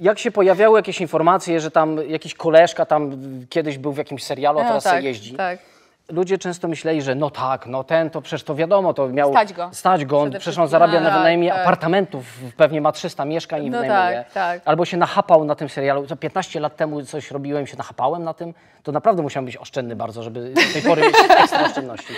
jak się pojawiały jakieś informacje, że tam jakiś koleżka tam kiedyś był w jakimś serialu, a no teraz no, tak, jeździ. Tak. Ludzie często myśleli, że no tak, no ten, to przecież to wiadomo, to miał stać go, stać go on, przecież on zarabia na tak, wynajmie tak. apartamentów, pewnie ma 300 mieszkań i no wynajmuje. Tak, tak. Albo się nachapał na tym serialu, to 15 lat temu coś robiłem, się nachapałem na tym, to naprawdę musiałem być oszczędny bardzo, żeby do tej pory mieć ekstra oszczędności.